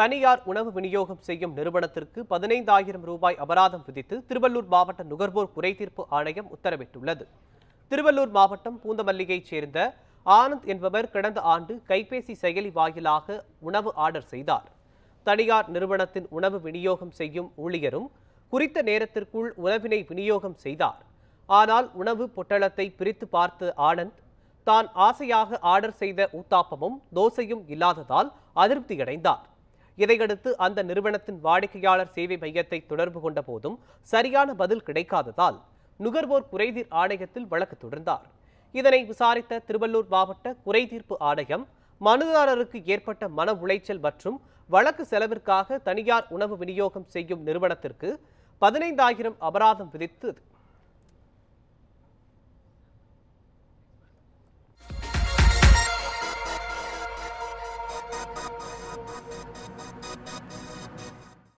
தனியார் உணவு விநியோகம் செய்யும் நிறுவனத்திற்கு பதினைந்தாயிரம் ரூபாய் அபராதம் விதித்து திருவள்ளூர் மாவட்ட நுகர்வோர் குறைதீர்ப்பு ஆணையம் உத்தரவிட்டுள்ளது திருவள்ளூர் மாவட்டம் பூந்தமல்லியைச் சேர்ந்த ஆனந்த் என்பவர் கடந்த ஆண்டு கைபேசி செயலி வாயிலாக உணவு ஆர்டர் செய்தார் தனியார் நிறுவனத்தின் உணவு விநியோகம் செய்யும் ஊழியரும் குறித்த நேரத்திற்குள் உணவினை விநியோகம் செய்தார் ஆனால் உணவு பொட்டளத்தை பிரித்து பார்த்த ஆனந்த் தான் ஆசையாக ஆர்டர் செய்த ஊத்தாப்பமும் தோசையும் இல்லாததால் அதிருப்தியடைந்தார் இதையடுத்து அந்த நிறுவனத்தின் வாடிக்கையாளர் சேவை மையத்தை தொடர்பு கொண்ட போதும் சரியான பதில் கிடைக்காததால் நுகர்வோர் குறைதீர் ஆணையத்தில் வழக்கு தொடர்ந்தார் இதனை விசாரித்த திருவள்ளூர் மாவட்ட குறைதீர்ப்பு ஆணையம் மனுதாரருக்கு ஏற்பட்ட மன உளைச்சல் மற்றும் வழக்கு செலவிற்காக தனியார் உணவு விநியோகம் செய்யும் நிறுவனத்திற்கு பதினைந்தாயிரம் அபராதம் விதித்து